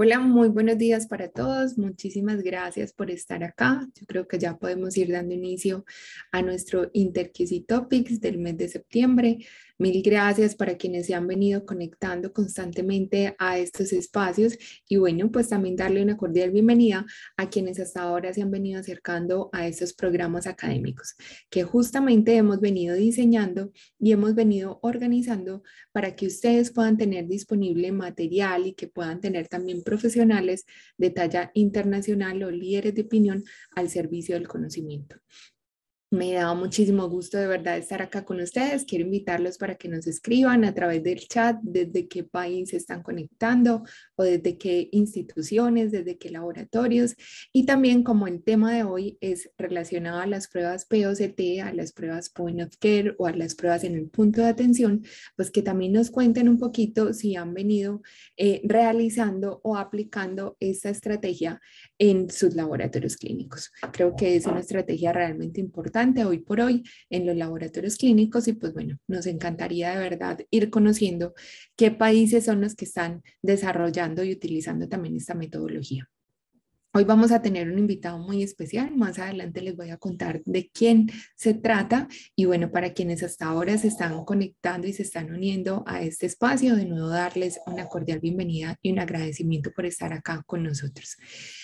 Hola, muy buenos días para todos. Muchísimas gracias por estar acá. Yo creo que ya podemos ir dando inicio a nuestro Interquisi Topics del mes de septiembre. Mil gracias para quienes se han venido conectando constantemente a estos espacios y bueno, pues también darle una cordial bienvenida a quienes hasta ahora se han venido acercando a estos programas académicos que justamente hemos venido diseñando y hemos venido organizando para que ustedes puedan tener disponible material y que puedan tener también profesionales de talla internacional o líderes de opinión al servicio del conocimiento. Me da muchísimo gusto de verdad estar acá con ustedes. Quiero invitarlos para que nos escriban a través del chat desde qué país se están conectando o desde qué instituciones, desde qué laboratorios. Y también como el tema de hoy es relacionado a las pruebas POCT, a las pruebas Point of Care o a las pruebas en el punto de atención, pues que también nos cuenten un poquito si han venido eh, realizando o aplicando esta estrategia en sus laboratorios clínicos. Creo que es una estrategia realmente importante hoy por hoy en los laboratorios clínicos y pues bueno, nos encantaría de verdad ir conociendo qué países son los que están desarrollando y utilizando también esta metodología. Hoy vamos a tener un invitado muy especial, más adelante les voy a contar de quién se trata y bueno, para quienes hasta ahora se están conectando y se están uniendo a este espacio, de nuevo darles una cordial bienvenida y un agradecimiento por estar acá con nosotros.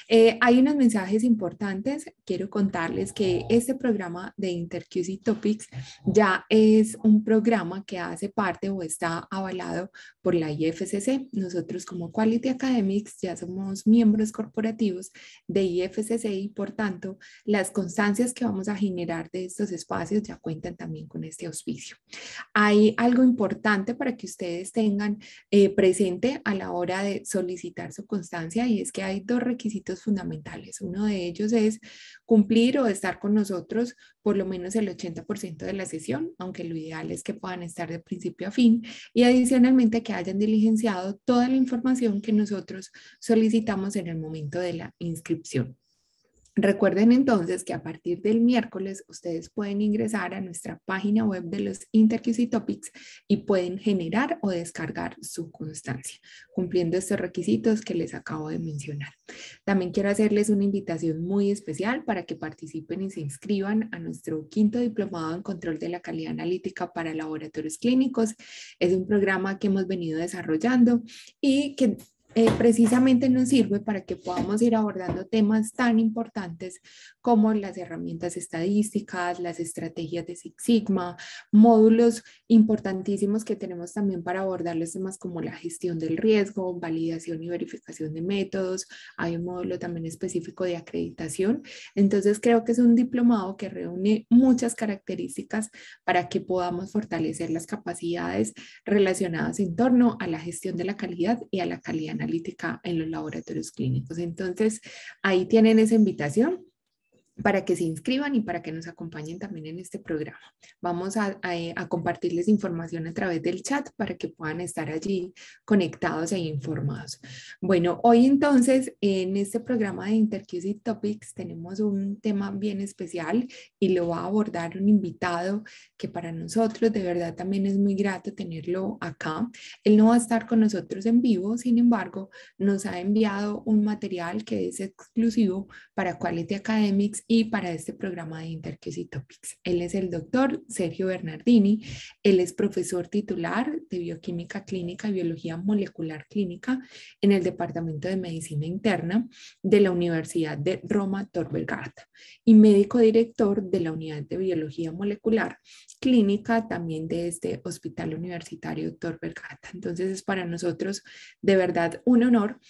Eh, hay unos mensajes importantes, quiero contarles que este programa de InterQC Topics ya es un programa que hace parte o está avalado por la IFCC. Nosotros como Quality Academics ya somos miembros corporativos de y por tanto, las constancias que vamos a generar de estos espacios ya cuentan también con este auspicio. Hay algo importante para que ustedes tengan eh, presente a la hora de solicitar su constancia y es que hay dos requisitos fundamentales. Uno de ellos es cumplir o estar con nosotros por lo menos el 80% de la sesión, aunque lo ideal es que puedan estar de principio a fin y adicionalmente que hayan diligenciado toda la información que nosotros solicitamos en el momento de la inscripción. Recuerden entonces que a partir del miércoles ustedes pueden ingresar a nuestra página web de los InterQC Topics y pueden generar o descargar su constancia, cumpliendo estos requisitos que les acabo de mencionar. También quiero hacerles una invitación muy especial para que participen y se inscriban a nuestro quinto diplomado en control de la calidad analítica para laboratorios clínicos. Es un programa que hemos venido desarrollando y que eh, precisamente nos sirve para que podamos ir abordando temas tan importantes como las herramientas estadísticas, las estrategias de Six Sigma, módulos importantísimos que tenemos también para abordar los temas como la gestión del riesgo, validación y verificación de métodos. Hay un módulo también específico de acreditación. Entonces creo que es un diplomado que reúne muchas características para que podamos fortalecer las capacidades relacionadas en torno a la gestión de la calidad y a la calidad analítica en los laboratorios clínicos. Entonces, ahí tienen esa invitación para que se inscriban y para que nos acompañen también en este programa. Vamos eh, a, compartirles información a través del chat para que puedan estar allí conectados e informados. Bueno, hoy entonces en este programa de InterQC Topics tenemos un tema bien especial y lo va a abordar un invitado que para nosotros de verdad también es muy grato tenerlo acá. Él no va a estar con nosotros en vivo, sin embargo, nos ha enviado un material que es exclusivo para Quality Academics y para este programa de Interquisitopics, Topics. Él es el doctor Sergio Bernardini, él es profesor titular de Bioquímica Clínica y Biología Molecular Clínica en el Departamento de Medicina Interna de la Universidad de Roma Tor Vergata y médico director de la Unidad de Biología Molecular Clínica también de este Hospital Universitario Tor Vergata. Entonces es para nosotros de verdad un honor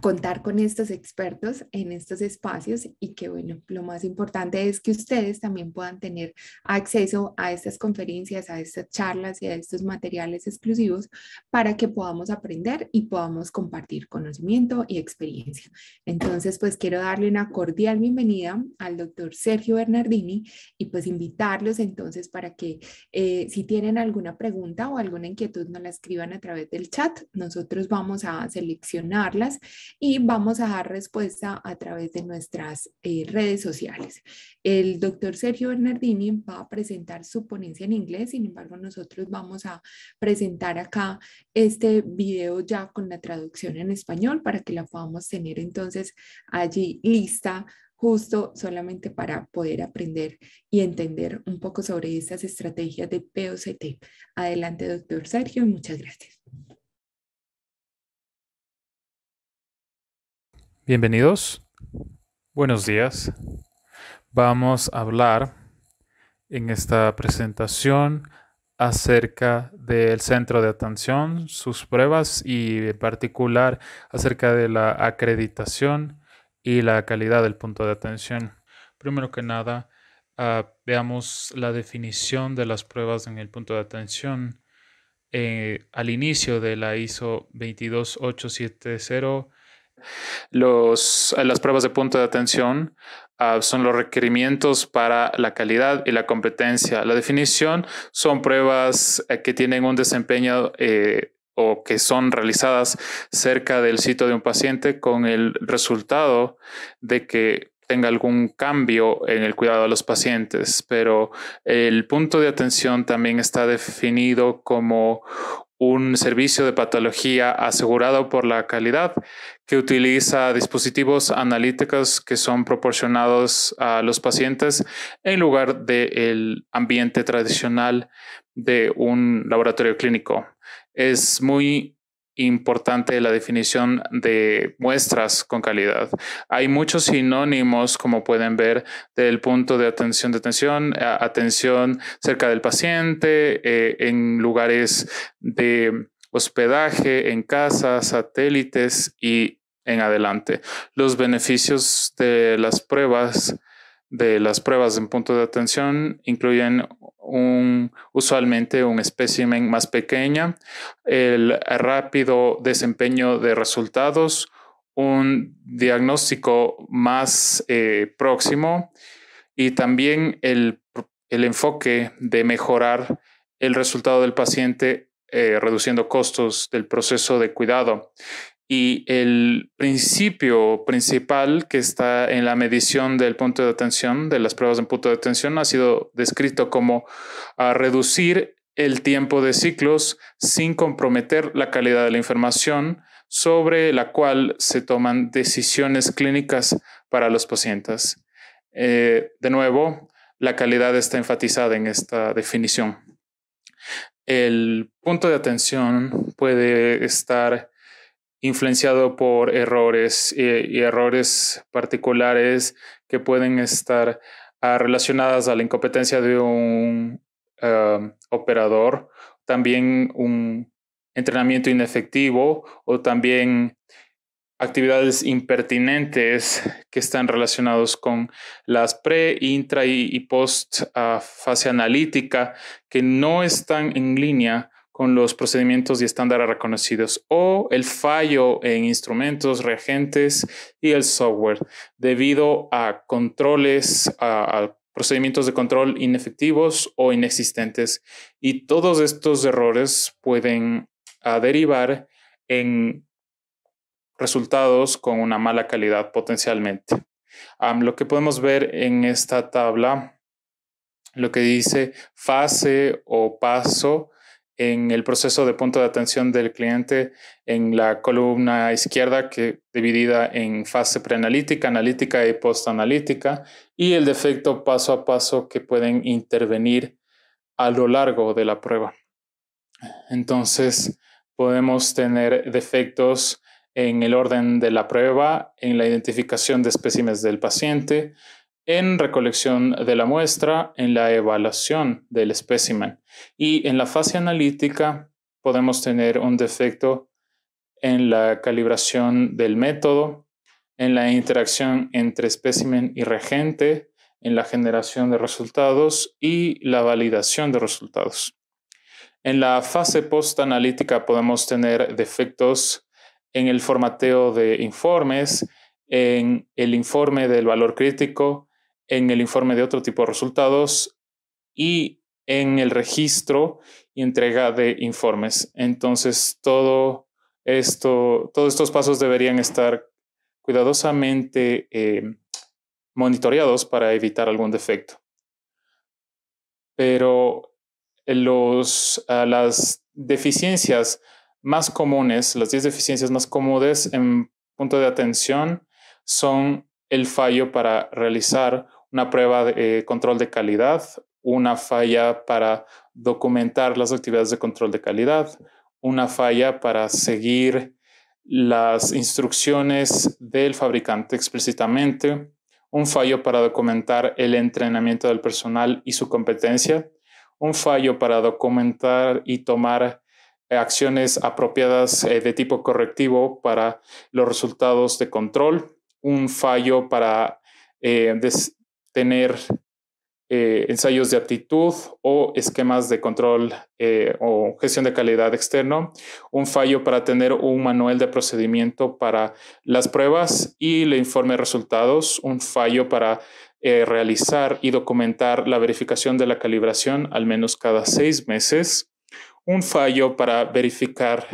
contar con estos expertos en estos espacios y que bueno, lo más importante es que ustedes también puedan tener acceso a estas conferencias, a estas charlas y a estos materiales exclusivos para que podamos aprender y podamos compartir conocimiento y experiencia. Entonces, pues quiero darle una cordial bienvenida al doctor Sergio Bernardini y pues invitarlos entonces para que eh, si tienen alguna pregunta o alguna inquietud nos la escriban a través del chat. Nosotros vamos a seleccionarlas y vamos a dar respuesta a través de nuestras eh, redes sociales. El doctor Sergio Bernardini va a presentar su ponencia en inglés, sin embargo nosotros vamos a presentar acá este video ya con la traducción en español para que la podamos tener entonces allí lista justo solamente para poder aprender y entender un poco sobre estas estrategias de POCT. Adelante, doctor Sergio, y muchas gracias. Bienvenidos, buenos días. Vamos a hablar en esta presentación acerca del centro de atención, sus pruebas y en particular acerca de la acreditación y la calidad del punto de atención. Primero que nada, ah, veamos la definición de las pruebas en el punto de atención. Eh, al inicio de la ISO 22870, los, eh, las pruebas de punto de atención ah, son los requerimientos para la calidad y la competencia. La definición son pruebas eh, que tienen un desempeño eh, o que son realizadas cerca del sitio de un paciente con el resultado de que tenga algún cambio en el cuidado de los pacientes, pero el punto de atención también está definido como un servicio de patología asegurado por la calidad que utiliza dispositivos analíticos que son proporcionados a los pacientes en lugar del ambiente tradicional de un laboratorio clínico. Es muy importante la definición de muestras con calidad. Hay muchos sinónimos, como pueden ver, del punto de atención de atención, atención cerca del paciente, eh, en lugares de hospedaje, en casas, satélites y en adelante. Los beneficios de las pruebas de las pruebas en punto de atención incluyen un, usualmente un espécimen más pequeña, el rápido desempeño de resultados, un diagnóstico más eh, próximo y también el, enfoque de mejorar el resultado del paciente eh, reduciendo costos del proceso de cuidado. Y el principio principal que está en la medición del punto de atención, de las pruebas en punto de atención, ha sido descrito como a ah, reducir el tiempo de ciclos sin comprometer la calidad de la información sobre la cual se toman decisiones clínicas para los pacientes. Eh, de nuevo, la calidad está enfatizada en esta definición. El punto de atención puede estar influenciado por errores eh, y errores particulares que pueden estar ah, relacionadas a la incompetencia de un um, operador, también un entrenamiento inefectivo o también actividades impertinentes que están relacionados con las pre, intra y, post ah, fase analítica que no están en línea con los procedimientos y estándares reconocidos o el fallo en instrumentos, reagentes y el software debido a controles, a, procedimientos de control inefectivos o inexistentes. Y todos estos errores pueden ah, derivar en resultados con una mala calidad potencialmente. lo que podemos ver en esta tabla, lo que dice fase o paso en el proceso de punto de atención del cliente en la columna izquierda, que dividida en fase preanalítica, analítica y postanalítica, y el defecto paso a paso que pueden intervenir a lo largo de la prueba. Entonces, podemos tener defectos en el orden de la prueba, en la identificación de especímenes del paciente, en recolección de la muestra, en la evaluación del espécimen y en la fase analítica podemos tener un defecto en la calibración del método, en la interacción entre espécimen y regente, en la generación de resultados y la validación de resultados. En la fase postanalítica podemos tener defectos en el formateo de informes, en el informe del valor crítico, en el informe de otro tipo de resultados y en el registro y entrega de informes. Entonces, todo esto, todos estos pasos deberían estar cuidadosamente eh, monitoreados para evitar algún defecto. Pero los, las deficiencias más comunes, las 10 deficiencias más comunes en punto de atención son el fallo para realizar una prueba de eh, control de calidad, una falla para documentar las actividades de control de calidad, una falla para seguir las instrucciones del fabricante explícitamente, un fallo para documentar el entrenamiento del personal y su competencia, un fallo para documentar y tomar acciones apropiadas eh, de tipo correctivo para los resultados de control, un fallo para eh, tener eh, ensayos de aptitud o esquemas de control eh, o gestión de calidad externo, un fallo para tener un manual de procedimiento para las pruebas y el informe de resultados, un fallo para eh, realizar y documentar la verificación de la calibración al menos cada seis meses, un fallo para verificar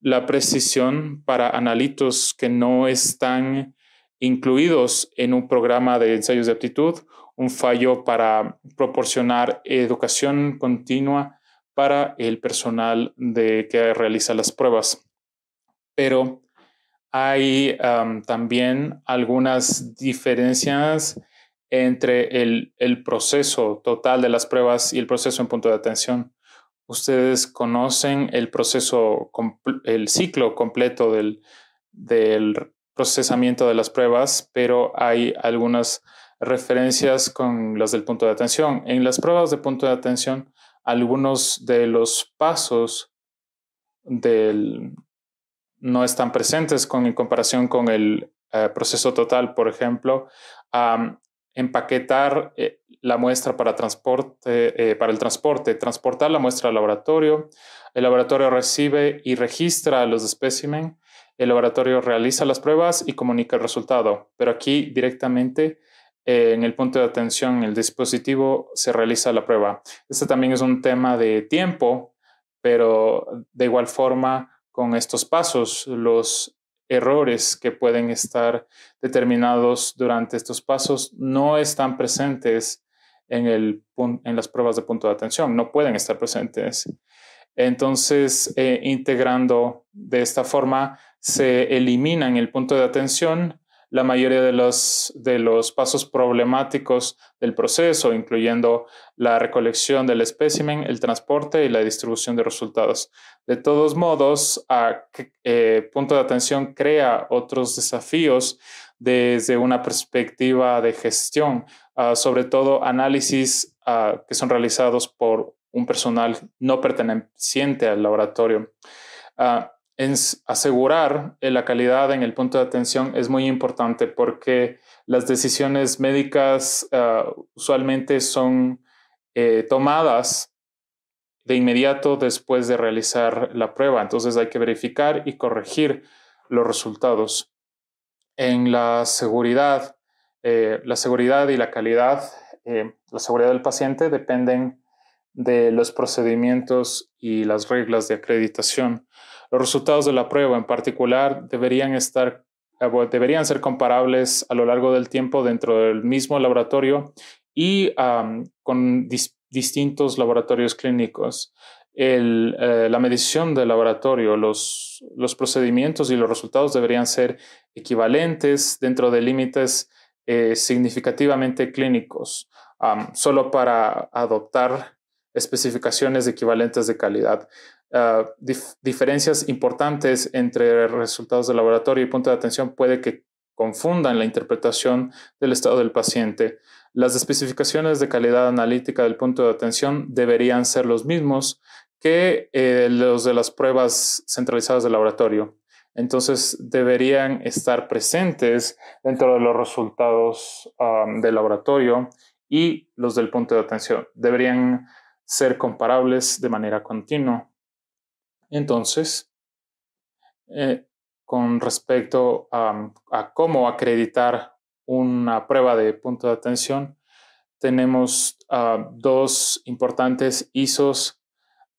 la precisión para analitos que no están incluidos en un programa de ensayos de aptitud, un fallo para proporcionar educación continua para el personal de, que realiza las pruebas. Pero hay um, también algunas diferencias entre el, proceso total de las pruebas y el proceso en punto de atención. Ustedes conocen el proceso, el ciclo completo del, del procesamiento de las pruebas, pero hay algunas referencias con las del punto de atención. En las pruebas de punto de atención, algunos de los pasos del, no están presentes con, en comparación con el eh, proceso total, por ejemplo, empaquetar eh, la muestra para, transporte, eh, para el transporte, transportar la muestra al laboratorio, el laboratorio recibe y registra los especímenes, el laboratorio realiza las pruebas y comunica el resultado, pero aquí directamente eh, en el punto de atención, en el dispositivo, se realiza la prueba. Este también es un tema de tiempo, pero de igual forma, con estos pasos, los errores que pueden estar determinados durante estos pasos no están presentes en las pruebas de punto de atención, no pueden estar presentes. Entonces, eh, integrando de esta forma, se elimina en el punto de atención la mayoría de los, de los pasos problemáticos del proceso, incluyendo la recolección del espécimen, el transporte y la distribución de resultados. De todos modos, a, eh, punto de atención crea otros desafíos desde una perspectiva de gestión, ah, sobre todo análisis ah, que son realizados por un personal no perteneciente al laboratorio. Ah, asegurar eh, la calidad en el punto de atención es muy importante porque las decisiones médicas ah, usualmente son eh, tomadas de inmediato después de realizar la prueba. Entonces hay que verificar y corregir los resultados. En la seguridad, eh, la seguridad y la calidad, la seguridad del paciente dependen de los procedimientos y las reglas de acreditación. Los resultados de la prueba en particular deberían, estar, eh, deberían ser comparables a lo largo del tiempo dentro del mismo laboratorio y con distintos laboratorios clínicos. Eh, la medición del laboratorio, los, los, procedimientos y los resultados deberían ser equivalentes dentro de límites eh, significativamente clínicos. solo para adoptar especificaciones equivalentes de calidad, ah, diferencias importantes entre resultados de laboratorio y punto de atención puede que confundan la interpretación del estado del paciente. Las especificaciones de calidad analítica del punto de atención deberían ser los mismos que eh, los de las pruebas centralizadas de laboratorio. Entonces deberían estar presentes dentro de los resultados ah, del laboratorio y los del punto de atención. Deberían ser comparables de manera continua. Entonces, eh, con respecto a, cómo acreditar una prueba de punto de atención, tenemos ah, dos importantes ISOs,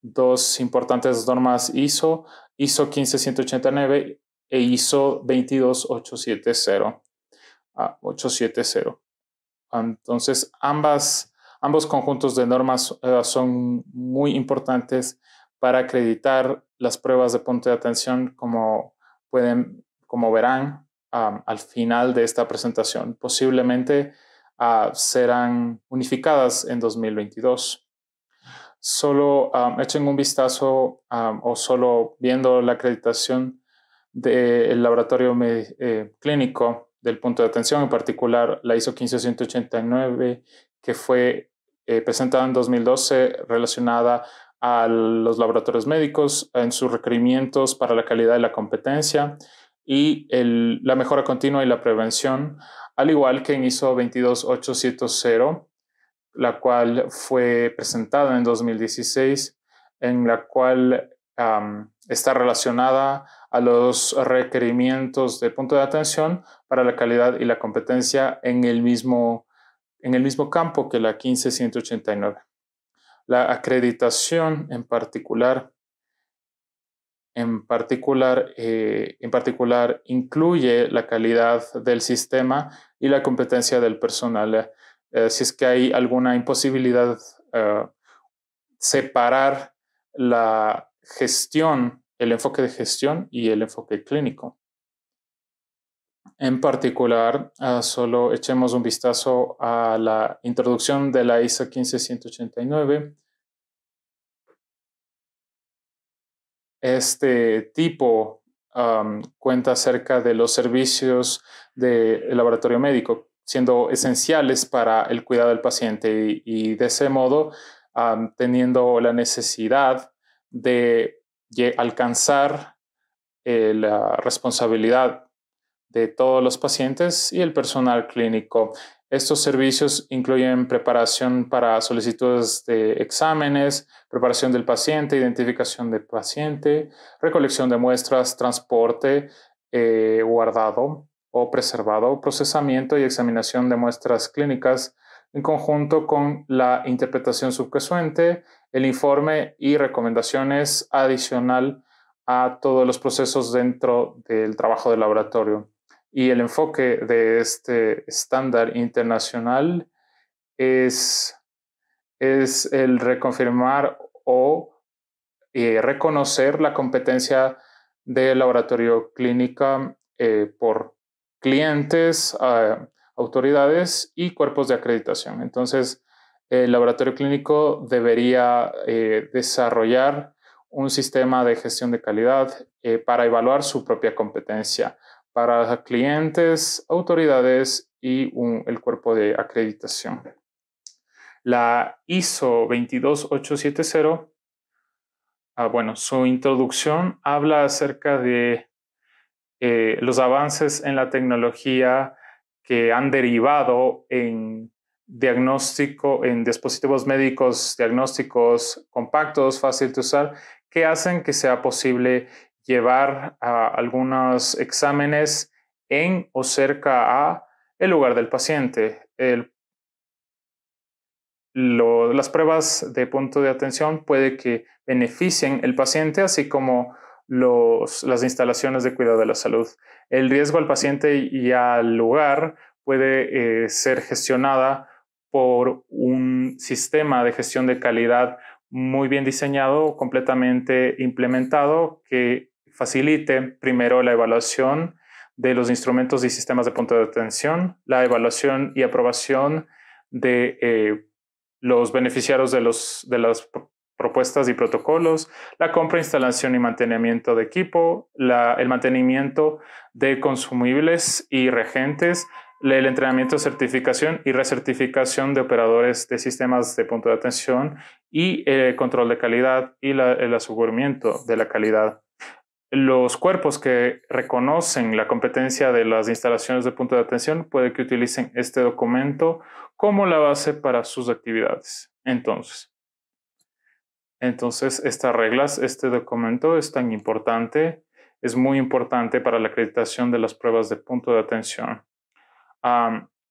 dos importantes normas ISO, ISO 15189 e ISO 22870. 870. Ah, Entonces, ambas Ambos conjuntos de normas eh, son muy importantes para acreditar las pruebas de punto de atención como pueden, como verán al final de esta presentación. Posiblemente ah, serán unificadas en 2022. Solo echen un vistazo o solo viendo la acreditación del laboratorio eh, clínico del punto de atención, en particular la ISO 15189, que fue eh, presentada en 2012 relacionada a los laboratorios médicos en sus requerimientos para la calidad y la competencia y la mejora continua y la prevención, al igual que en ISO 22870, la cual fue presentada en 2016, en la cual está relacionada a los requerimientos de punto de atención para la calidad y la competencia en el mismo en el mismo campo que la 15189. La acreditación en particular, en particular, eh, en particular incluye la calidad del sistema y la competencia del personal. Eh, si es que hay alguna imposibilidad eh, separar la gestión, el enfoque de gestión y el enfoque clínico. En particular, ah, solo echemos un vistazo a la introducción de la ISA 15189. Este tipo cuenta acerca de los servicios del laboratorio médico, siendo esenciales para el cuidado del paciente y, de ese modo teniendo la necesidad de alcanzar la ah, responsabilidad de todos los pacientes y el personal clínico. Estos servicios incluyen preparación para solicitudes de exámenes, preparación del paciente, identificación del paciente, recolección de muestras, transporte, eh, guardado o preservado, procesamiento y examinación de muestras clínicas, en conjunto con la interpretación subsecuente, el informe y recomendaciones adicional a todos los procesos dentro del trabajo del laboratorio. Y el enfoque de este estándar internacional es, el reconfirmar o eh, reconocer la competencia del laboratorio clínica eh, por clientes, ah, autoridades y cuerpos de acreditación. Entonces, el laboratorio clínico debería eh, desarrollar un sistema de gestión de calidad para evaluar su propia competencia para clientes, autoridades y el cuerpo de acreditación. La ISO 22870, ah, bueno, su introducción habla acerca de eh, los avances en la tecnología que han derivado en diagnóstico, en dispositivos médicos diagnósticos compactos, fácil de usar, que hacen que sea posible llevar algunos exámenes en o cerca a el lugar del paciente. las pruebas de punto de atención puede que beneficien el paciente, así como los, las instalaciones de cuidado de la salud. El riesgo al paciente y al lugar puede eh, ser gestionada por un sistema de gestión de calidad muy bien diseñado, completamente implementado, que facilite primero la evaluación de los instrumentos y sistemas de punto de atención, la evaluación y aprobación de eh, los beneficiarios de, los, de las propuestas y protocolos, la compra, instalación y mantenimiento de equipo, la, el mantenimiento de consumibles y regentes, el entrenamiento, certificación y recertificación de operadores de sistemas de punto de atención y eh, control de calidad y el aseguramiento de la calidad los cuerpos que reconocen la competencia de las instalaciones de punto de atención puede que utilicen este documento como la base para sus actividades. Entonces, entonces estas reglas, este documento es tan importante, es muy importante para la acreditación de las pruebas de punto de atención.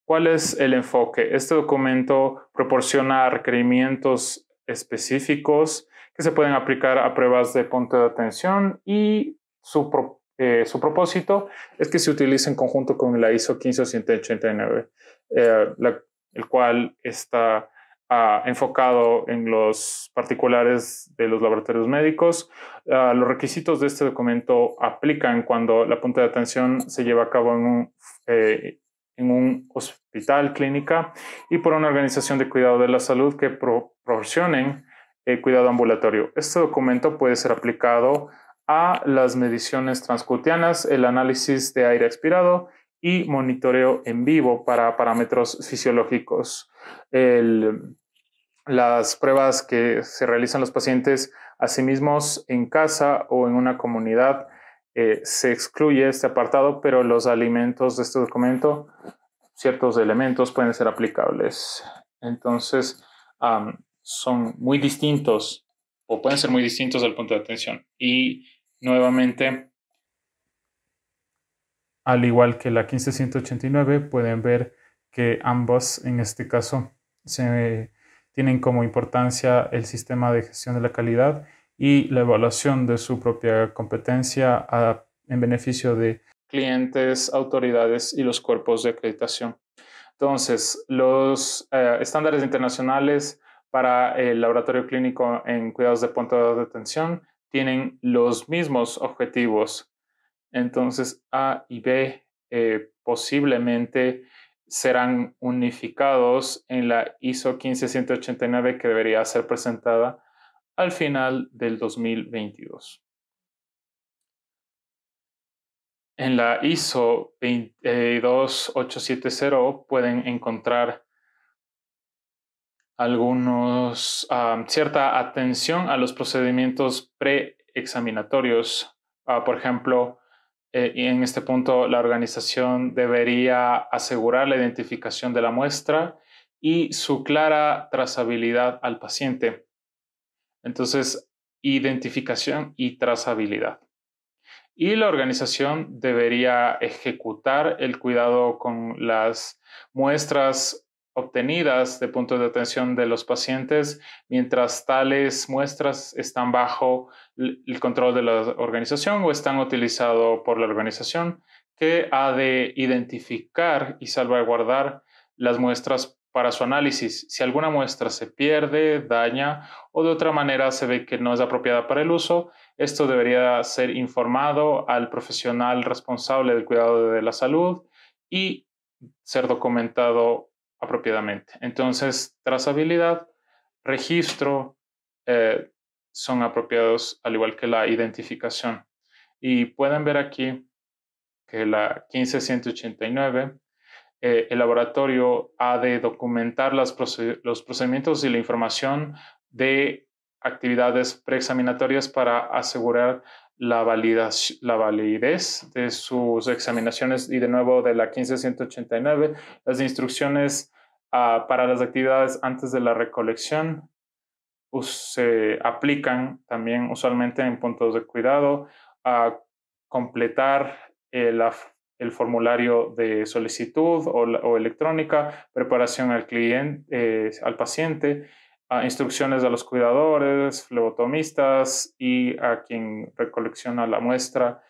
¿Cuál es el enfoque? Este documento proporciona requerimientos específicos que se pueden aplicar a pruebas de punto de atención y su, eh, su propósito es que se utilice en conjunto con la ISO 15189, eh, el cual está ah, enfocado en los particulares de los laboratorios médicos. Ah, los requisitos de este documento aplican cuando la punta de atención se lleva a cabo en un... Eh, en un hospital, clínica y por una organización de cuidado de la salud que proporcionen eh, cuidado ambulatorio. Este documento puede ser aplicado a las mediciones transcutianas, el análisis de aire expirado y monitoreo en vivo para parámetros fisiológicos. las pruebas que se realizan los pacientes a sí mismos en casa o en una comunidad eh, se excluye este apartado, pero los alimentos de este documento, ciertos elementos pueden ser aplicables. Entonces, son muy distintos o pueden ser muy distintos del punto de atención. Y nuevamente, al igual que la 15189, pueden ver que ambos, en este caso, tienen como importancia el sistema de gestión de la calidad y la evaluación de su propia competencia en beneficio de clientes, autoridades y los cuerpos de acreditación. Entonces, los eh, estándares internacionales para el laboratorio clínico en cuidados de punto de Detención tienen los mismos objetivos. Entonces, A y B eh, posiblemente serán unificados en la ISO 15189 que debería ser presentada al final del 2022. En la ISO 22870 pueden encontrar algunos, cierta atención a los procedimientos preexaminatorios. Ah, por ejemplo, eh, en este punto la organización debería asegurar la identificación de la muestra y su clara trazabilidad al paciente. Entonces, identificación y trazabilidad. Y la organización debería ejecutar el cuidado con las muestras obtenidas de puntos de atención de los pacientes mientras tales muestras están bajo el control de la organización o están utilizado por la organización que ha de identificar y salvaguardar las muestras para su análisis. Si alguna muestra se pierde, daña o de otra manera se ve que no es apropiada para el uso, esto debería ser informado al profesional responsable del cuidado de la salud y ser documentado apropiadamente. Entonces, trazabilidad, registro eh, son apropiados al igual que la identificación. Y pueden ver aquí que la 15189, eh, el laboratorio ha de documentar los procedimientos y la información de actividades preexaminatorias para asegurar la, la validez de sus examinaciones y de nuevo de la 15189, las instrucciones ah, para las actividades antes de la recolección se aplican también usualmente en puntos de cuidado a completar el, formulario de solicitud o, electrónica, preparación al cliente, eh, al paciente, instrucciones a los cuidadores, flebotomistas y a quien recolecciona la muestra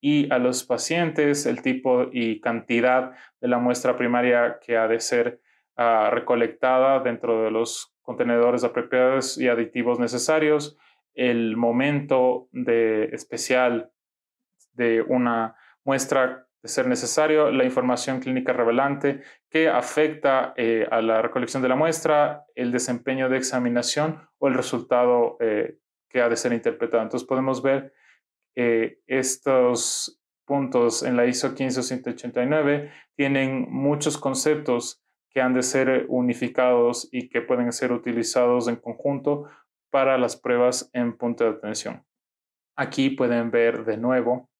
y a los pacientes el tipo y cantidad de la muestra primaria que ha de ser ah, recolectada dentro de los contenedores apropiados y aditivos necesarios, el momento de, especial de una muestra de ser necesario, la información clínica revelante que afecta eh, a la recolección de la muestra, el desempeño de examinación o el resultado eh, que ha de ser interpretado. Entonces podemos ver que eh, estos puntos en la ISO 15189 tienen muchos conceptos que han de ser unificados y que pueden ser utilizados en conjunto para las pruebas en punto de atención. Aquí pueden ver de nuevo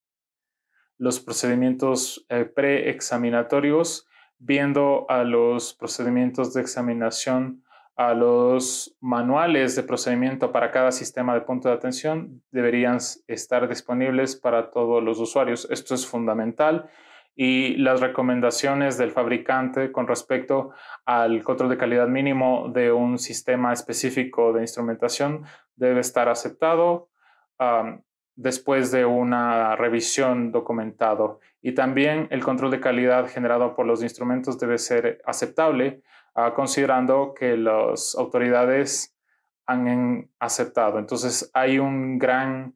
los procedimientos eh, preexaminatorios, viendo a los procedimientos de examinación, a los manuales de procedimiento para cada sistema de punto de atención, deberían estar disponibles para todos los usuarios. Esto es fundamental y las recomendaciones del fabricante con respecto al control de calidad mínimo de un sistema específico de instrumentación debe estar aceptado después de una revisión documentado. Y también el control de calidad generado por los instrumentos debe ser aceptable, ah, considerando que las autoridades han aceptado. Entonces hay un gran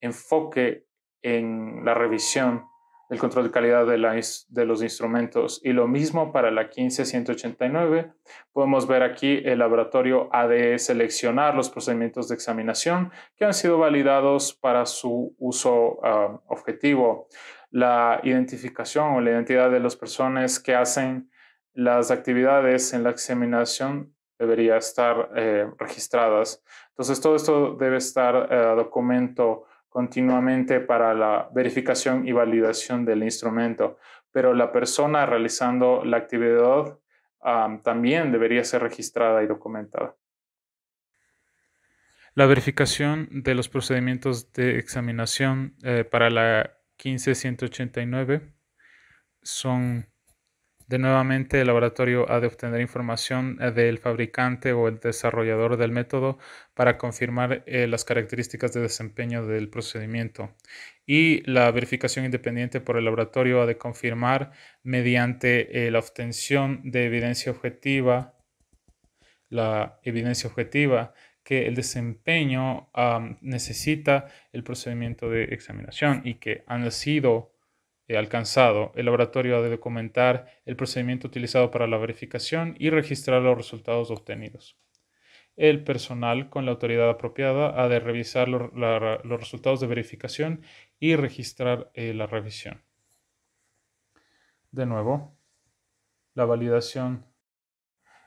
enfoque en la revisión el control de calidad de, los instrumentos. Y lo mismo para la 15189. Podemos ver aquí el laboratorio ha de seleccionar los procedimientos de examinación que han sido validados para su uso um, objetivo. La identificación o la identidad de las personas que hacen las actividades en la examinación debería estar eh, registradas. Entonces, todo esto debe estar eh, documento continuamente para la verificación y validación del instrumento, pero la persona realizando la actividad también debería ser registrada y documentada. La verificación de los procedimientos de examinación eh, para la 15189 son de nuevamente, el laboratorio ha de obtener información eh, del fabricante o el desarrollador del método para confirmar eh, las características de desempeño del procedimiento. Y la verificación independiente por el laboratorio ha de confirmar mediante eh, la obtención de evidencia objetiva, la evidencia objetiva que el desempeño necesita el procedimiento de examinación y que han sido alcanzado, el laboratorio ha de documentar el procedimiento utilizado para la verificación y registrar los resultados obtenidos. El personal, con la autoridad apropiada, ha de revisar los resultados de verificación y registrar eh, la revisión. De nuevo, la validación.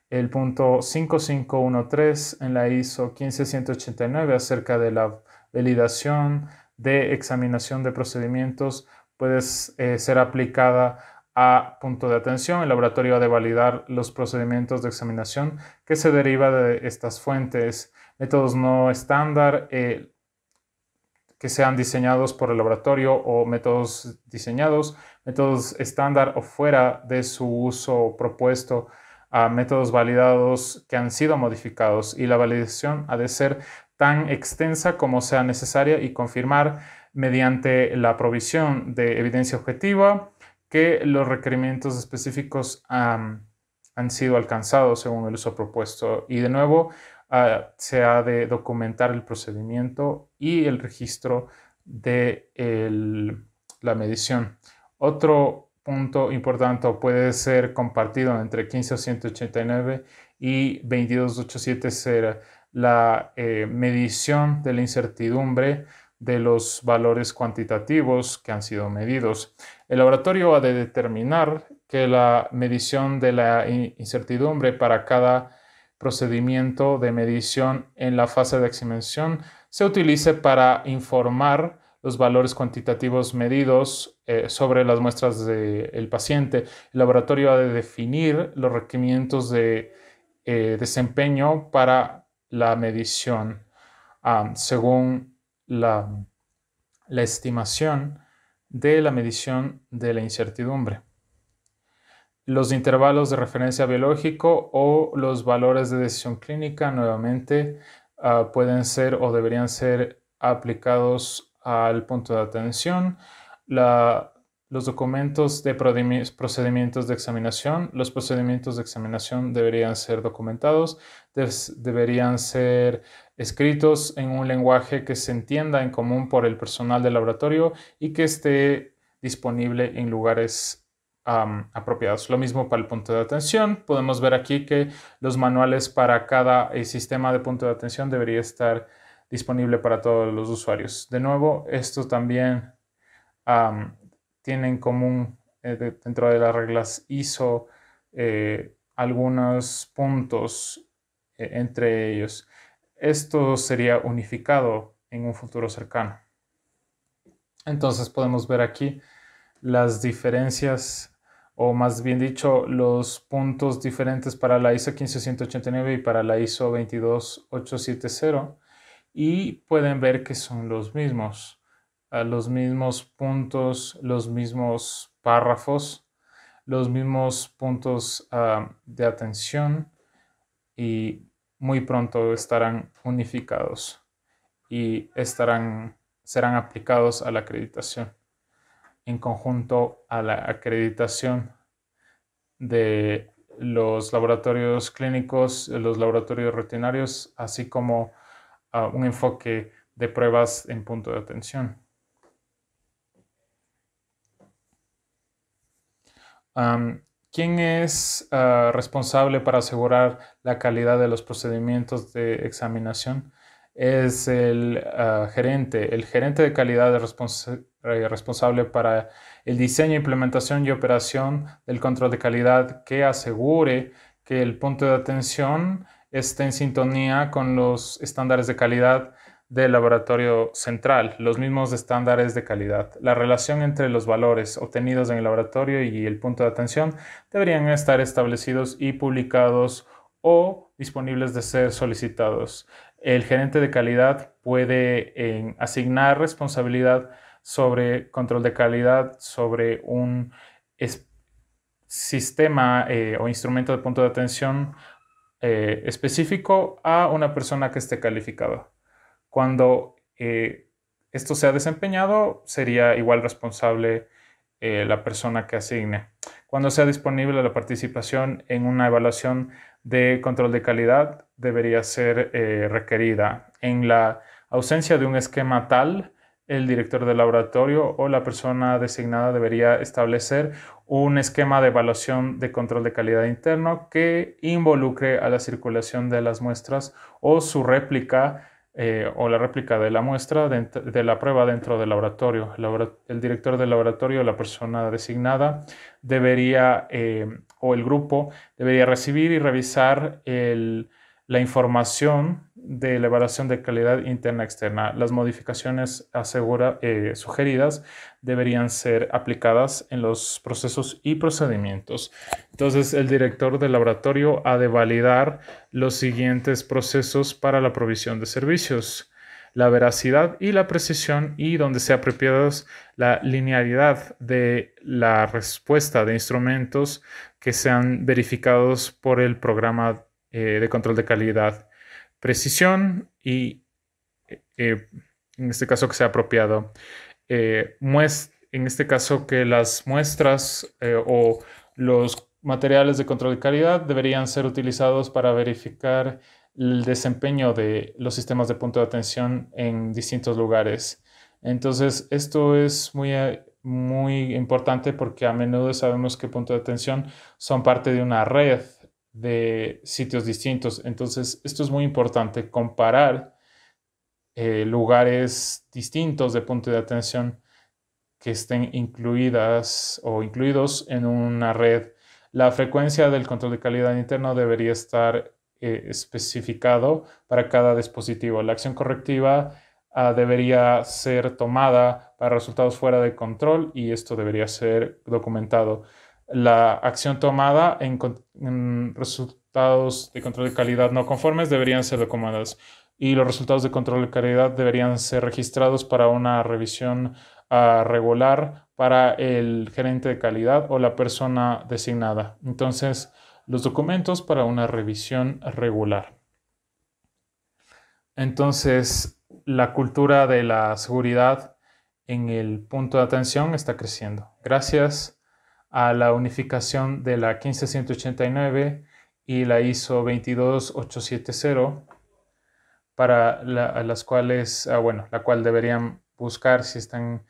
El punto 5513 en la ISO 15189 acerca de la validación de examinación de procedimientos puede eh, ser aplicada a punto de atención. El laboratorio ha de validar los procedimientos de examinación que se deriva de estas fuentes, métodos no estándar eh, que sean diseñados por el laboratorio o métodos diseñados, métodos estándar o fuera de su uso propuesto a métodos validados que han sido modificados y la validación ha de ser tan extensa como sea necesaria y confirmar mediante la provisión de evidencia objetiva que los requerimientos específicos han sido alcanzados según el uso propuesto. Y de nuevo, ah, se ha de documentar el procedimiento y el registro de la medición. Otro punto importante puede ser compartido entre 15189 y 2287 será la eh, medición de la incertidumbre de los valores cuantitativos que han sido medidos. El laboratorio ha de determinar que la medición de la incertidumbre para cada procedimiento de medición en la fase de eximensión se utilice para informar los valores cuantitativos medidos eh, sobre las muestras del paciente. El laboratorio ha de definir los requerimientos de eh, desempeño para la medición según la, estimación de la medición de la incertidumbre los intervalos de referencia biológico o los valores de decisión clínica nuevamente ah, pueden ser o deberían ser aplicados al punto de atención. La los documentos de procedimientos de examinación. Los procedimientos de examinación deberían ser documentados, deberían ser escritos en un lenguaje que se entienda en común por el personal del laboratorio y que esté disponible en lugares apropiados. Lo mismo para el punto de atención. Podemos ver aquí que los manuales para cada eh, sistema de punto de atención debería estar disponible para todos los usuarios. De nuevo, esto también tienen en común eh, dentro de las reglas ISO eh, algunos puntos eh, entre ellos. Esto sería unificado en un futuro cercano. Entonces podemos ver aquí las diferencias o más bien dicho, los puntos diferentes para la ISO 15189 y para la ISO 22870 y pueden ver que son los mismos los mismos puntos, los mismos párrafos, los mismos puntos ah, de atención y muy pronto estarán unificados y estarán, serán aplicados a la acreditación, en conjunto a la acreditación de los laboratorios clínicos, los laboratorios rutinarios, así como ah, un enfoque de pruebas en punto de atención. ¿Quién es ah, responsable para asegurar la calidad de los procedimientos de examinación? Es el ah, gerente. El gerente de calidad es eh, responsable para el diseño, implementación y operación del control de calidad que asegure que el punto de atención esté en sintonía con los estándares de calidad del laboratorio central, los mismos estándares de calidad. La relación entre los valores obtenidos en el laboratorio y el punto de atención deberían estar establecidos y publicados o disponibles de ser solicitados. El gerente de calidad puede asignar responsabilidad sobre control de calidad, sobre un sistema eh, o instrumento de punto de atención eh, específico a una persona que esté calificada. Cuando eh, esto sea desempeñado, sería igual responsable eh, la persona que asigne. Cuando sea disponible la participación en una evaluación de control de calidad, debería ser eh, requerida. En la ausencia de un esquema tal, el director del laboratorio o la persona designada debería establecer un esquema de evaluación de control de calidad interno que involucre a la circulación de las muestras o su réplica eh, o la réplica de la muestra de, la prueba dentro del laboratorio. El, director del laboratorio, la persona designada, debería, eh, o el grupo, debería recibir y revisar la información de la evaluación de calidad interna-externa. Las modificaciones asegura, eh, sugeridas deberían ser aplicadas en los procesos y procedimientos. Entonces, el director del laboratorio ha de validar los siguientes procesos para la provisión de servicios la veracidad y la precisión y donde sea apropiada la linealidad de la respuesta de instrumentos que sean verificados por el programa eh, de control de calidad precisión y, eh, eh, en este caso, que sea apropiado. Eh, en este caso, que las muestras o los materiales de control de calidad deberían ser utilizados para verificar el desempeño de los sistemas de punto de atención en distintos lugares. Entonces, esto es muy, muy importante porque a menudo sabemos que punto de atención son parte de una red de sitios distintos. Entonces, esto es muy importante, comparar eh, lugares distintos de punto de atención que estén incluidas o incluidos en una red. La frecuencia del control de calidad interno debería estar eh, especificado para cada dispositivo. La acción correctiva ah, debería ser tomada para resultados fuera de control y esto debería ser documentado la acción tomada en, resultados de control de calidad no conformes deberían ser documentados y los resultados de control de calidad deberían ser registrados para una revisión ah, regular para el gerente de calidad o la persona designada. Entonces, los documentos para una revisión regular. Entonces, la cultura de la seguridad en el punto de atención está creciendo. Gracias a la unificación de la 15189 y la ISO 22870 para las cuales, ah, bueno, la cual deberían buscar si están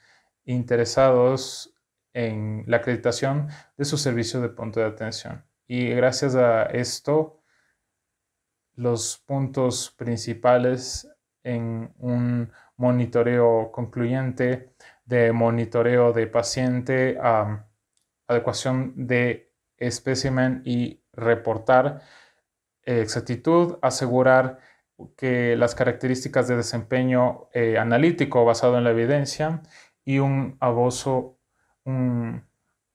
interesados en la acreditación de su servicio de punto de atención. Y gracias a esto, los puntos principales en un monitoreo concluyente de monitoreo de paciente a adecuación de espécimen y reportar eh, exactitud, asegurar que las características de desempeño eh, analítico basado en la evidencia y un abuso, un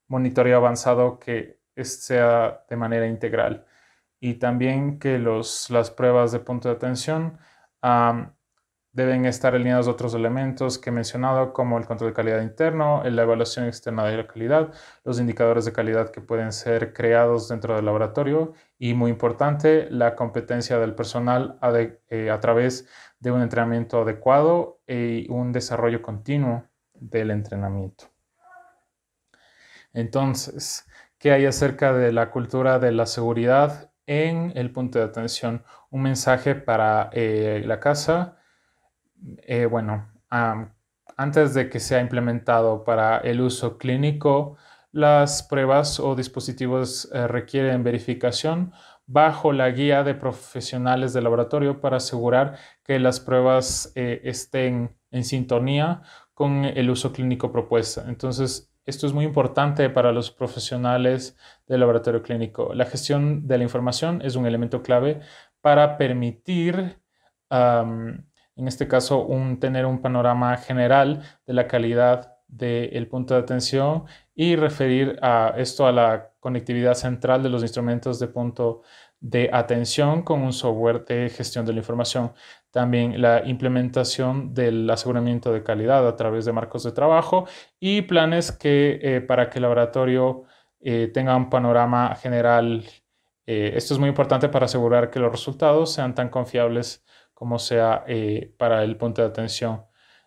monitoreo avanzado que sea de manera integral. Y también que los, las pruebas de punto de atención deben estar alineados otros elementos que he mencionado, como el control de calidad interno, la evaluación externa de la calidad, los indicadores de calidad que pueden ser creados dentro del laboratorio y, muy importante, la competencia del personal eh, a, través de un entrenamiento adecuado y e un desarrollo continuo del entrenamiento. Entonces, ¿qué hay acerca de la cultura de la seguridad en el punto de atención? Un mensaje para eh, la casa eh, bueno, antes de que sea implementado para el uso clínico, las pruebas o dispositivos eh, requieren verificación bajo la guía de profesionales de laboratorio para asegurar que las pruebas eh, estén en sintonía con el uso clínico propuesto. Entonces, esto es muy importante para los profesionales del laboratorio clínico. La gestión de la información es un elemento clave para permitir en este caso, un, tener un panorama general de la calidad del punto de atención y referir a esto a la conectividad central de los instrumentos de punto de atención con un software de gestión de la información. También la implementación del aseguramiento de calidad a través de marcos de trabajo y planes que, eh, para que el laboratorio eh, tenga un panorama general. Eh, esto es muy importante para asegurar que los resultados sean tan confiables como sea eh, para el punto de atención.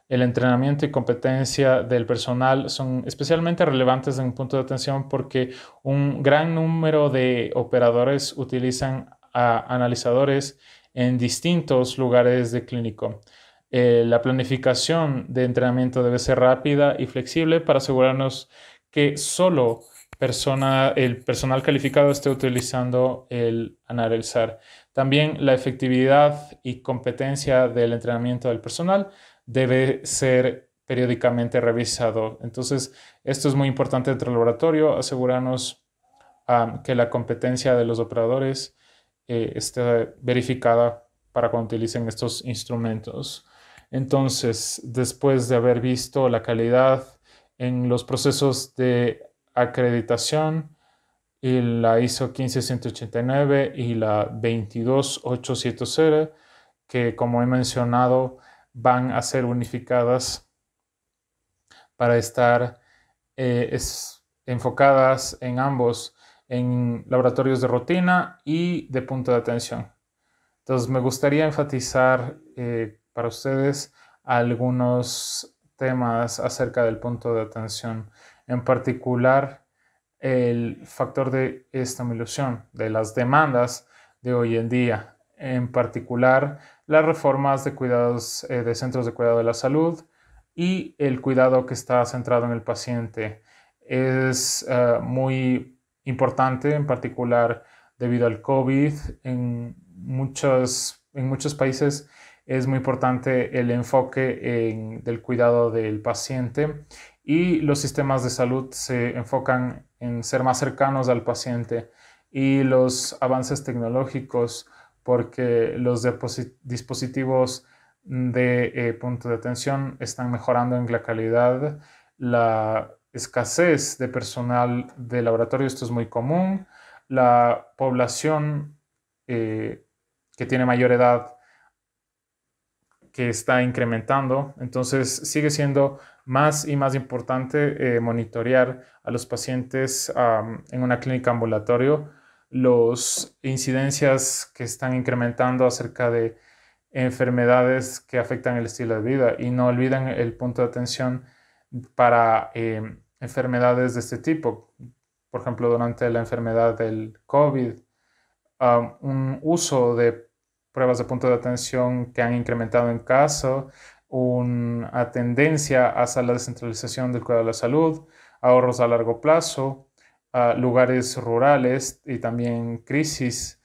El entrenamiento y competencia del personal son especialmente relevantes en un punto de atención porque un gran número de operadores utilizan a analizadores en distintos lugares de clínico. Eh, la planificación de entrenamiento debe ser rápida y flexible para asegurarnos que solo persona, el personal calificado esté utilizando el ANAR, También la efectividad y competencia del entrenamiento del personal debe ser periódicamente revisado. Entonces, esto es muy importante dentro del laboratorio, asegurarnos ah, que la competencia de los operadores eh, esté verificada para cuando utilicen estos instrumentos. Entonces, después de haber visto la calidad en los procesos de acreditación y la ISO 15189 y la 22870 que como he mencionado van a ser unificadas para estar eh, enfocadas en ambos, en laboratorios de rutina y de punto de atención. Entonces me gustaría enfatizar eh, para ustedes algunos temas acerca del punto de atención en particular el factor de esta estimulación de las demandas de hoy en día, en particular las reformas de cuidados eh, de centros de cuidado de la salud y el cuidado que está centrado en el paciente. Es eh, muy importante, en particular debido al COVID, en, muchos, en muchos países es muy importante el enfoque del cuidado del paciente y los sistemas de salud se enfocan en ser más cercanos al paciente y los avances tecnológicos, porque los dispositivos de eh, punto de atención están mejorando en la calidad, la escasez de personal de laboratorio, esto es muy común, la población eh, que tiene mayor edad que está incrementando, entonces sigue siendo más y más importante eh, monitorear a los pacientes en una clínica ambulatorio, las incidencias que están incrementando acerca de enfermedades que afectan el estilo de vida y no olvidan el punto de atención para eh, enfermedades de este tipo. Por ejemplo, durante la enfermedad del COVID, un uso de pruebas de punto de atención que han incrementado en caso, una tendencia hacia la descentralización del cuidado de la salud, ahorros a largo plazo, lugares rurales y también crisis,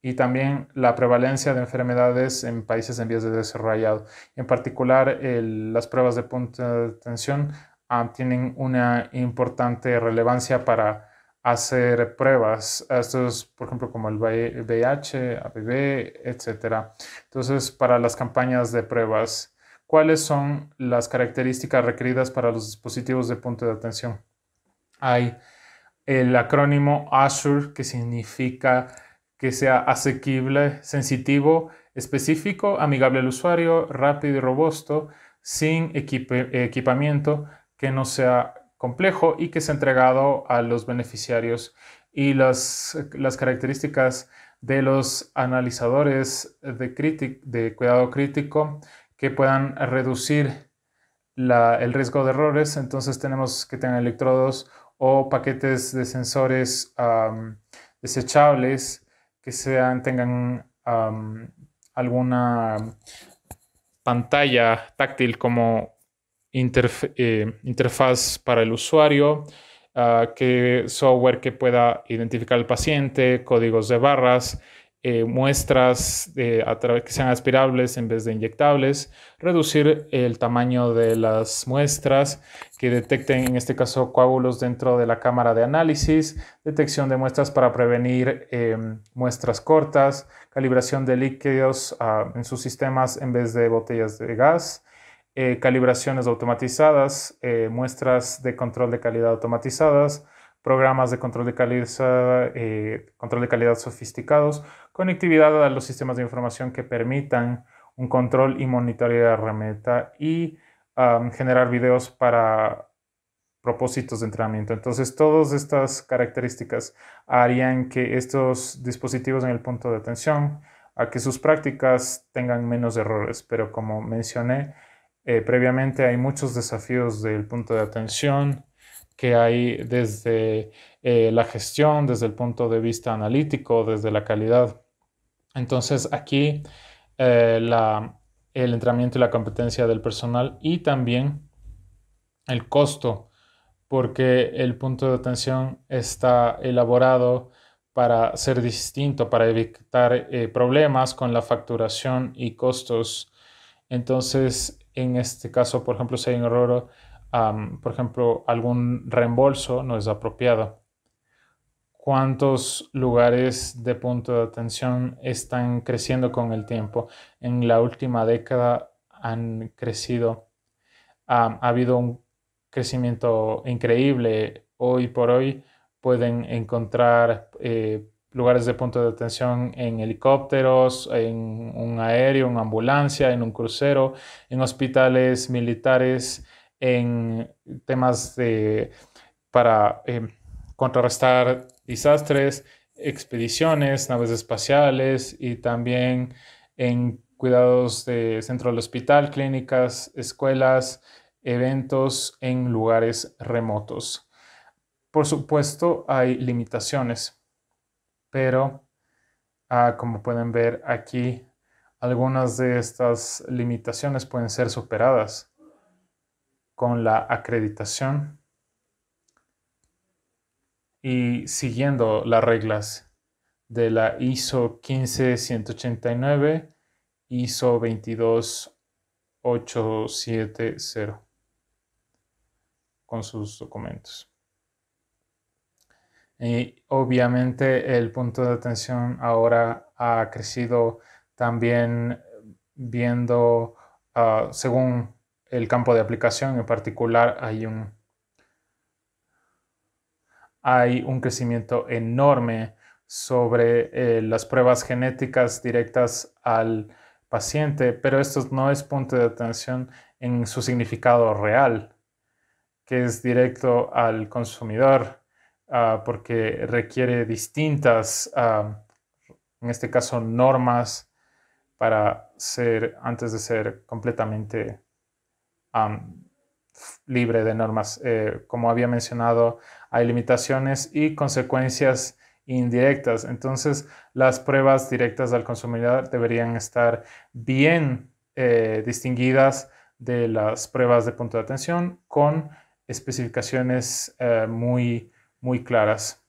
y también la prevalencia de enfermedades en países en vías de desarrollo. En particular, las pruebas de punto de atención ah, tienen una importante relevancia para hacer pruebas. Esto es, por ejemplo, como el VIH, APB, etc. Entonces, para las campañas de pruebas, ¿cuáles son las características requeridas para los dispositivos de punto de atención? Hay el acrónimo Azure que significa que sea asequible, sensitivo, específico, amigable al usuario, rápido y robusto, sin equipamiento que no sea complejo y que es entregado a los beneficiarios y las, las características de los analizadores de, de cuidado crítico que puedan reducir el riesgo de errores. Entonces tenemos que tener electrodos o paquetes de sensores desechables que sean, tengan alguna pantalla táctil como eh, interfaz para el usuario, ah, software que pueda identificar al paciente, códigos de barras, eh, muestras que sean aspirables en vez de inyectables, reducir el tamaño de las muestras que detecten, en este caso, coágulos dentro de la cámara de análisis, detección de muestras para prevenir em, muestras cortas, calibración de líquidos ah, en sus sistemas en vez de botellas de gas, eh, calibraciones automatizadas, eh, muestras de control de calidad automatizadas, programas de control de calidad, eh, control de calidad sofisticados, conectividad a los sistemas de información que permitan un control y monitoreo de la herramienta y generar videos para propósitos de entrenamiento. Entonces, todas estas características harían que estos dispositivos en el punto de atención, a que sus prácticas tengan menos errores, pero como mencioné, eh, previamente hay muchos desafíos del punto de atención que hay desde eh, la gestión, desde el punto de vista analítico, desde la calidad. Entonces aquí eh, la, el entrenamiento y la competencia del personal y también el costo, porque el punto de atención está elaborado para ser distinto, para evitar problemas con la facturación y costos. Entonces, en este caso, por ejemplo, si hay un error, por ejemplo, algún reembolso no es apropiado. ¿Cuántos lugares de punto de atención están creciendo con el tiempo? En la última década han crecido, ha habido un crecimiento increíble. Hoy por hoy pueden encontrar eh, lugares de punto de atención en helicópteros, en un aéreo, en ambulancia, en un crucero, en hospitales militares, en temas de, para eh, contrarrestar desastres, expediciones, naves espaciales y también en cuidados de centro del hospital, clínicas, escuelas, eventos en lugares remotos. Por supuesto, hay limitaciones, pero ah, como pueden ver aquí, algunas de estas limitaciones pueden ser superadas con la acreditación y siguiendo las reglas de la ISO 15189, ISO 22870 con sus documentos. Y obviamente el punto de atención ahora ha crecido también viendo ah, según el campo de aplicación en particular hay un hay un crecimiento enorme sobre eh, las pruebas genéticas directas al paciente, pero esto no es punto de atención en su significado real, que es directo al consumidor Ah, porque requiere distintas, ah, en este caso, normas para ser, antes de ser completamente libre de normas. Eh, como había mencionado, hay limitaciones y consecuencias indirectas. Entonces, las pruebas directas al consumidor deberían estar bien eh, distinguidas de las pruebas de punto de atención con especificaciones eh, muy muy claras.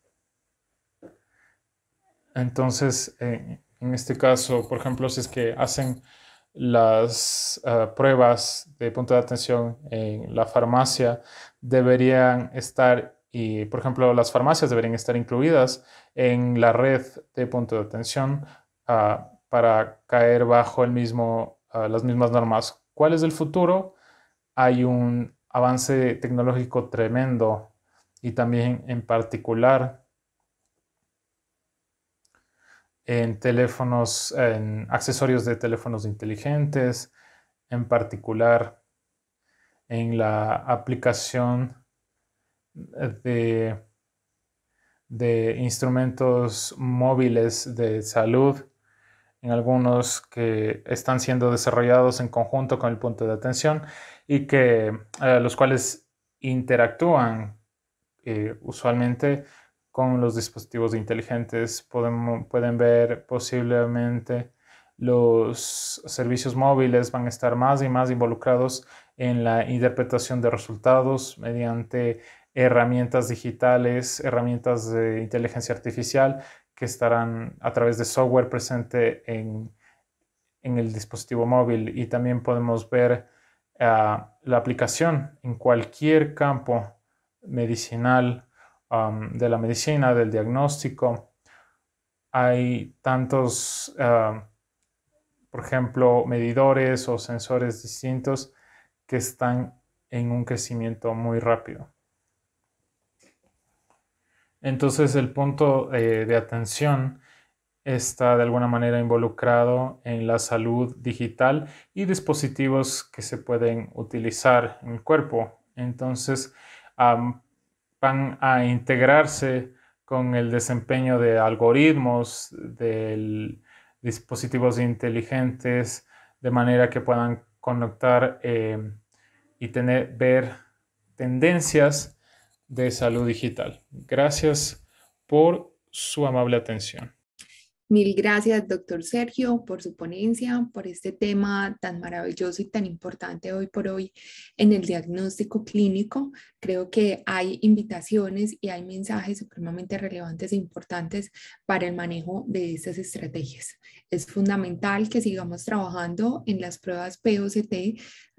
Entonces, eh, en este caso, por ejemplo, si es que hacen las eh, pruebas de punto de atención en la farmacia, deberían estar, y por ejemplo, las farmacias deberían estar incluidas en la red de punto de atención ah, para caer bajo el mismo, ah, las mismas normas. ¿Cuál es el futuro? Hay un avance tecnológico tremendo y también en particular en teléfonos, en accesorios de teléfonos inteligentes, en particular en la aplicación de, instrumentos móviles de salud, en algunos que están siendo desarrollados en conjunto con el punto de atención y que eh, los cuales interactúan eh, usualmente con los dispositivos inteligentes pueden, pueden ver posiblemente los servicios móviles van a estar más y más involucrados en la interpretación de resultados mediante herramientas digitales, herramientas de inteligencia artificial que estarán a través de software presente en, el dispositivo móvil y también podemos ver ah, la aplicación en cualquier campo medicinal, de la medicina, del diagnóstico. Hay tantos, por ejemplo, medidores o sensores distintos que están en un crecimiento muy rápido. Entonces el punto eh, de atención está de alguna manera involucrado en la salud digital y dispositivos que se pueden utilizar en el cuerpo. Entonces, van a integrarse con el desempeño de algoritmos, de dispositivos inteligentes, de manera que puedan conectar eh, y tener, ver tendencias de salud digital. Gracias por su amable atención. Mil gracias, doctor Sergio, por su ponencia, por este tema tan maravilloso y tan importante hoy por hoy en el diagnóstico clínico. Creo que hay invitaciones y hay mensajes supremamente relevantes e importantes para el manejo de estas estrategias. Es fundamental que sigamos trabajando en las pruebas POCT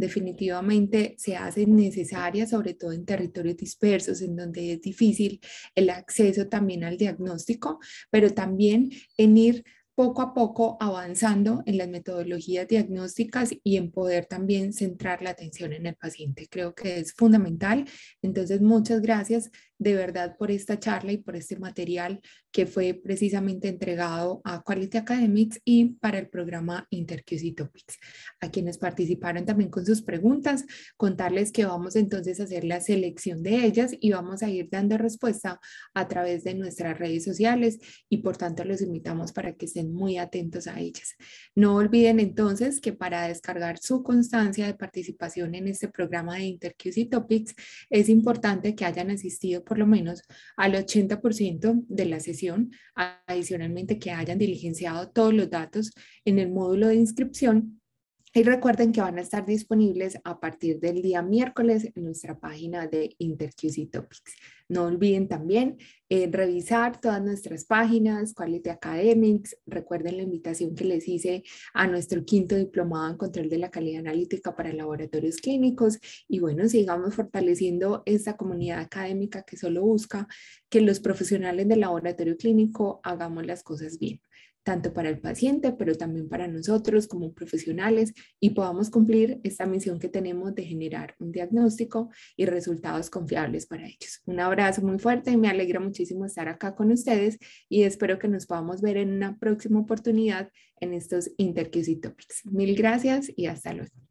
definitivamente se hacen necesaria sobre todo en territorios dispersos, en donde es difícil el acceso también al diagnóstico, pero también en ir poco a poco avanzando en las metodologías diagnósticas y en poder también centrar la atención en el paciente. Creo que es fundamental. Entonces, muchas gracias de verdad por esta charla y por este material que fue precisamente entregado a Quality Academics y para el programa InterQC Topics. A quienes participaron también con sus preguntas, contarles que vamos entonces a hacer la selección de ellas y vamos a ir dando respuesta a través de nuestras redes sociales y por tanto los invitamos para que estén muy atentos a ellas. No olviden entonces que para descargar su constancia de participación en este programa de InterQC Topics es importante que hayan asistido por lo menos al 80% de la sesión, adicionalmente que hayan diligenciado todos los datos en el módulo de inscripción y recuerden que van a estar disponibles a partir del día miércoles en nuestra página de InterQC Topics. No olviden también eh, revisar todas nuestras páginas, Quality Academics. Recuerden la invitación que les hice a nuestro quinto diplomado en control de la calidad analítica para laboratorios clínicos. Y bueno, sigamos fortaleciendo esta comunidad académica que solo busca que los profesionales del laboratorio clínico hagamos las cosas bien tanto para el paciente, pero también para nosotros como profesionales y podamos cumplir esta misión que tenemos de generar un diagnóstico y resultados confiables para ellos. Un abrazo muy fuerte y me alegra muchísimo estar acá con ustedes y espero que nos podamos ver en una próxima oportunidad en estos InterQC Topics. Mil gracias y hasta luego.